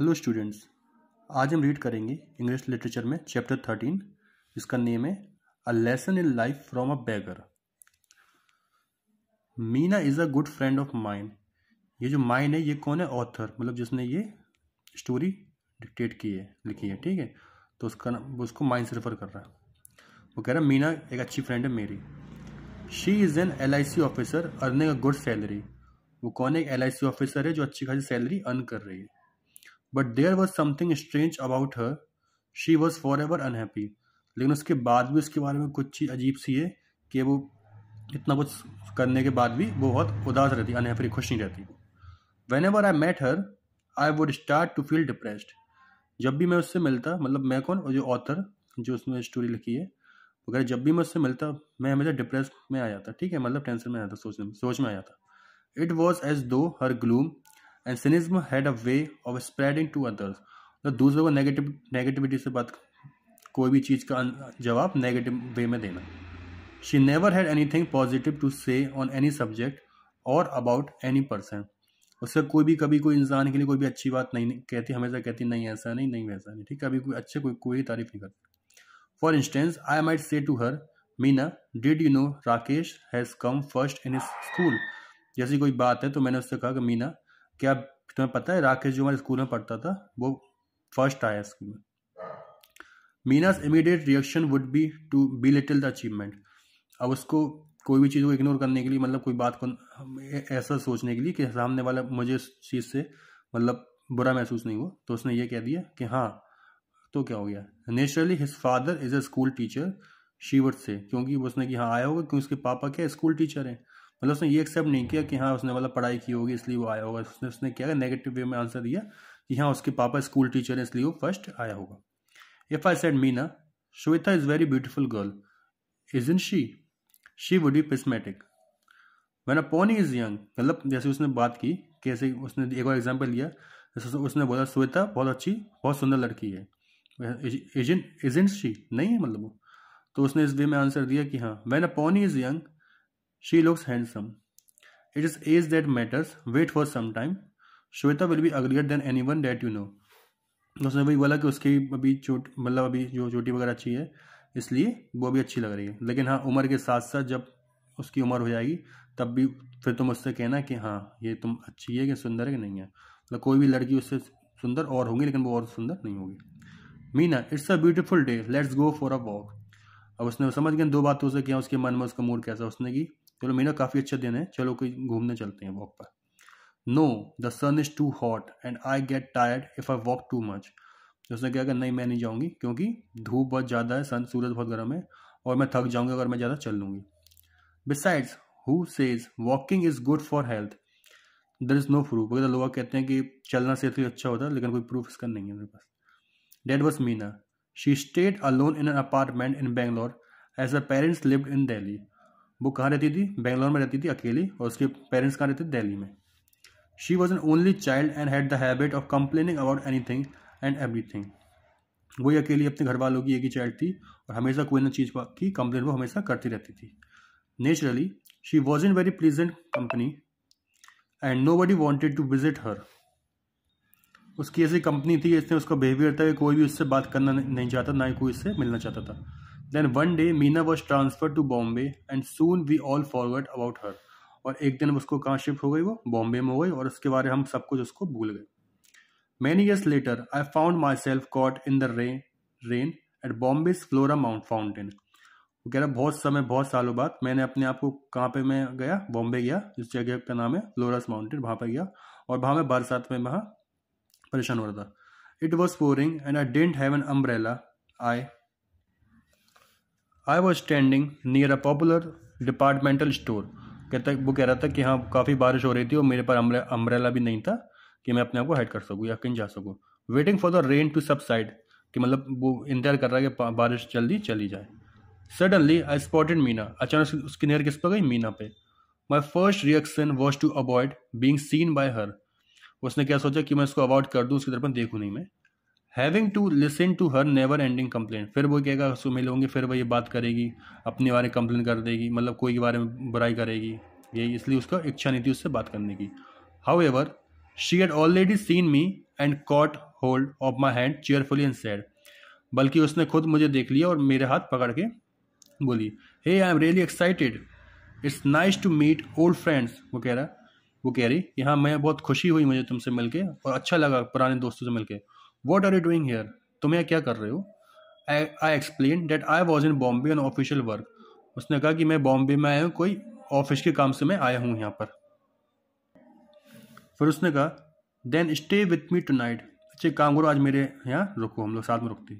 hello students आज हम read करेंगे इंग्लिश लिटरेचर में चैप्टर थर्टीन जिसका नेम है a lesson in life from a beggar Meena is a good friend of mine ये जो माइन है ये कौन है ऑथर मतलब जिसने ये स्टोरी डिक्टेट की है लिखी है ठीक है तो उसका नाम उसको माइन से रेफर कर रहा है वो कह रहा है मीना एक अच्छी फ्रेंड है मेरी she is an L I C officer earning a good salary वो कौन है एक एल आई सी ऑफिसर है जो अच्छी खासी सैलरी अर्न कर रही है but there was something strange about her she was forever unhappy लेकिन उसके बाद भी उसके बारे में कुछ चीज़ अजीब सी है कि वो इतना कुछ करने के बाद भी वो बहुत उदास रहती अनहैप्पी खुश नहीं रहती whenever I met her I would start to feel depressed जब भी मैं उससे मिलता मतलब मैं कौन और जो ऑथर जो उसने स्टोरी लिखी है वगैरह जब भी मैं उससे मिलता मैं हमेशा डिप्रेस में आ जाता ठीक है मतलब टेंशन में आ जाता सोच में सोच में आ जाता it was as though her gloom and cynicism had a way of spreading to others तो दूसरों को नेगेटिव नेगेटिविटी से बात कोई भी चीज़ का जवाब नेगेटिव वे में देना she never had anything positive to say on any subject और अबाउट एनी पर्सन उससे कोई भी कभी कोई इंसान के लिए कोई भी अच्छी बात नहीं, नहीं कहती हमेशा कहती नहीं ऐसा नहीं नहीं वैसा नहीं ठीक कभी कोई अच्छे कोई कोई तारीफ नहीं करती for instance I might say to her Meena did you know Rakesh has come first in school जैसी कोई बात है तो मैंने उससे कहा कि मीना क्या तुम्हें पता है राकेश जो हमारे स्कूल में पढ़ता था वो फर्स्ट आया स्कूल में Meena's immediate reaction would be to belittle the achievement अब उसको कोई भी चीज़ को इग्नोर करने के लिए मतलब कोई बात को ऐसा सोचने के लिए कि सामने वाला मुझे इस चीज़ से मतलब बुरा महसूस नहीं हो तो उसने ये कह दिया कि हाँ तो क्या हो गया naturally his father is a school teacher she say क्योंकि उसने कि हाँ आया होगा क्योंकि उसके पापा क्या स्कूल टीचर हैं मतलब उसने ये एक्सेप्ट नहीं किया कि हाँ उसने मतलब पढ़ाई की होगी इसलिए वो आया होगा उसने उसने क्या नेगेटिव वे में आंसर दिया कि हाँ उसके पापा स्कूल टीचर हैं इसलिए वो फर्स्ट आया होगा if I said Meena Shweta is very beautiful girl isn't she she would be pessimistic when a pony is young मतलब जैसे उसने बात की कैसे उसने एक और एग्जाम्पल लिया जैसे उसने बोला श्वेता बहुत अच्छी बहुत सुंदर लड़की है इज इन शी नहीं है मतलब वो तो उसने इस वे में आंसर दिया कि हाँ when a pony is young she looks handsome it is age that matters wait for some time Shweta will be uglier than anyone that you know उसने भी बोला कि उसकी अभी चोट मतलब अभी जो चोटी वगैरह अच्छी है इसलिए वो भी अच्छी लग रही है लेकिन हाँ उम्र के साथ साथ जब उसकी उम्र हो जाएगी तब भी फिर तुम उससे कहना कि हाँ ये तुम अच्छी है कि सुंदर है कि नहीं है मतलब कोई भी लड़की उससे सुंदर और होगी लेकिन वो और सुंदर नहीं होगी Meena it's a beautiful day let's go for a walk अब उसने समझ गया दो बातों से किया उसके मन में उसका मूड कैसा उसने की चलो महीना काफ़ी अच्छा दिन है चलो कोई घूमने चलते हैं वॉक पर no the sun is too hot and I get tired if I walk too much उसने क्या कहा नहीं मैं नहीं जाऊँगी क्योंकि धूप बहुत ज़्यादा है सन सूरज बहुत गर्म है और मैं थक जाऊँगी अगर मैं ज़्यादा चल लूँगी besides who says walking is good for health there is no proof अगर लोग कहते हैं कि चलना सेहत लिए अच्छा होता है लेकिन कोई प्रूफ इसका नहीं है मेरे पास that was Meena she stayed alone in an apartment in Bangalore as a parents lived in Delhi वो कहाँ रहती थी बेंगलोर में रहती थी अकेली और उसके पेरेंट्स कहाँ रहते थे दिल्ली में she was an only child and had the habit of complaining about anything and everything वही अकेली अपने घर वालों की एक ही चाइल्ड थी और हमेशा कोई ना चीज़ की कंप्लेन वो हमेशा करती रहती थी naturally she was in very pleasant company and nobody wanted to visit her उसकी ऐसी कंपनी थी इसने उसका बिहेवियर था कि कोई भी उससे बात करना नहीं चाहता ना ही कोई उससे मिलना चाहता था then one day Meena was transfer to Bombay and soon we all forward about her और एक दिन उसको कहाँ शिफ्ट हो गई वो बॉम्बे में हो गई और उसके बारे में हम सब कुछ उसको भूल गए many years later I found myself caught in the rain rain at Bombay Flora mount fountain वो कह रहा बहुत समय बहुत सालों बाद मैंने अपने आप को कहाँ पे मैं गया बॉम्बे गया जिस जगह का नाम है फ्लोरास माउंटेन वहाँ पर गया और वहाँ में बरसात में वहाँ परेशान हो रहा था it was pouring and I didn't have an umbrella I I was standing near a popular departmental store कहता वो कह रहा था कि हाँ काफ़ी बारिश हो रही थी और मेरे पर अम्ब्रेला भी नहीं था कि मैं अपने आप को हाइड कर सकूँ या कहीं जा सकूँ waiting for the rain to subside कि मतलब वो इंतजार कर रहा है कि बारिश जल्दी चली जाए सडनली आई स्पॉटेड मीना अचानक उसकी नहर किस पर गई मीना पे my first reaction was to avoid being seen by her उसने क्या सोचा कि मैं उसको अवॉइड कर दूँ उसकी तरफ देखूँ नहीं मैं having to listen to her never ending complaint फिर वो कहेगा सुमेल लोगे फिर वो ये बात करेगी अपने बारे में कंप्लेन कर देगी मतलब कोई के बारे में बुराई करेगी यही इसलिए उसका इच्छा नहीं थी उससे बात करने की however she had already seen me and caught hold of my hand cheerfully and said बल्कि उसने खुद मुझे देख लिया और मेरे हाथ पकड़ के बोली hey I am really excited it's nice to meet old friends वो कह रहा वो कह रही कि हाँ मैं बहुत खुशी हुई मुझे तुमसे मिलके और अच्छा लगा पुराने दोस्तों से मिलके what are you doing here तुम यहाँ क्या कर रहे हो I explain that I was in Bombay on official work उसने कहा कि मैं बॉम्बे में आया हूँ कोई ऑफिस के काम से मैं आया हूँ यहाँ पर फिर उसने कहा then stay with me tonight अच्छे काम करो आज मेरे यहाँ रुको हम लोग साथ में रुकते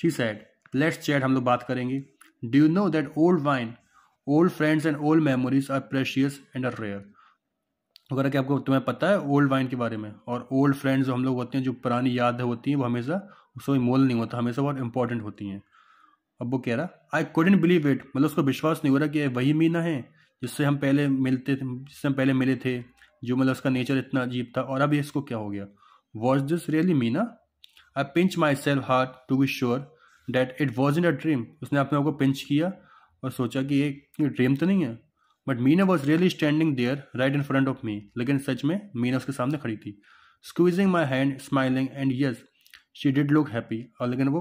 शी सैड लेट्स चैट हम लोग बात करेंगे do you know that old wine old friends and old memories are precious and are rare वगैरह कि आपको तुम्हें पता है ओल्ड वाइन के बारे में और ओल्ड फ्रेंड्स जो हम लोग होते हैं जो पुरानी याद होती हैं वो हमेशा उसको मोल नहीं होता हमेशा बहुत इंपॉर्टेंट होती हैं अब वो कह रहा आई कुडेंट बिलीव इट मतलब उसको विश्वास नहीं हो रहा कि वही मीना है जिससे हम पहले मिलते थे जिससे हम पहले मिले थे जो मतलब उसका नेचर इतना अजीब था और अब इसको क्या हो गया was this really Meena I pinch myself hard to be sure that it was in a dream उसने अपने आप को पिंच किया और सोचा कि ये ड्रीम तो नहीं है but Meena was really standing there right in front of me लेकिन सच में मीना उसके सामने खड़ी थी squeezing my hand smiling and yes she did look happy और लेकिन वो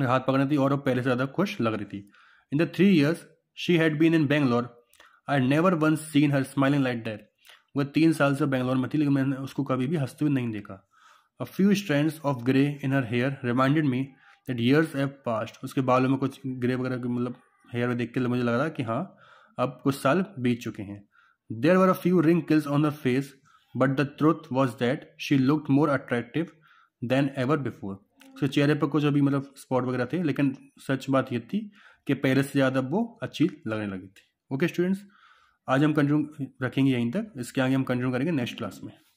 हाथ पकड़ रही थी और वो पहले से ज़्यादा खुश लग रही थी in the three years she had been in Bangalore I never once seen her smiling like that वह तीन साल से बेंगलोर में थी लेकिन मैंने उसको कभी भी हंसते हुए नहीं देखा a few strands of grey in her hair reminded me that years have passed उसके बालों में कुछ ग्रे वगैरह मतलब हेयर में देख के मुझे लग रहा कि हाँ अब कुछ साल बीत चुके हैं there were a few wrinkles on the face but the truth was that she look more attractive than ever before उसके चेहरे पर कुछ अभी मतलब स्पॉट वगैरह थे लेकिन सच बात ये थी कि पहले से ज़्यादा वो अच्छी लगने लगी थी ओके स्टूडेंट्स आज हम कंटिन्यू रखेंगे यहीं तक इसके आगे हम कंटिन्यू करेंगे नेक्स्ट क्लास में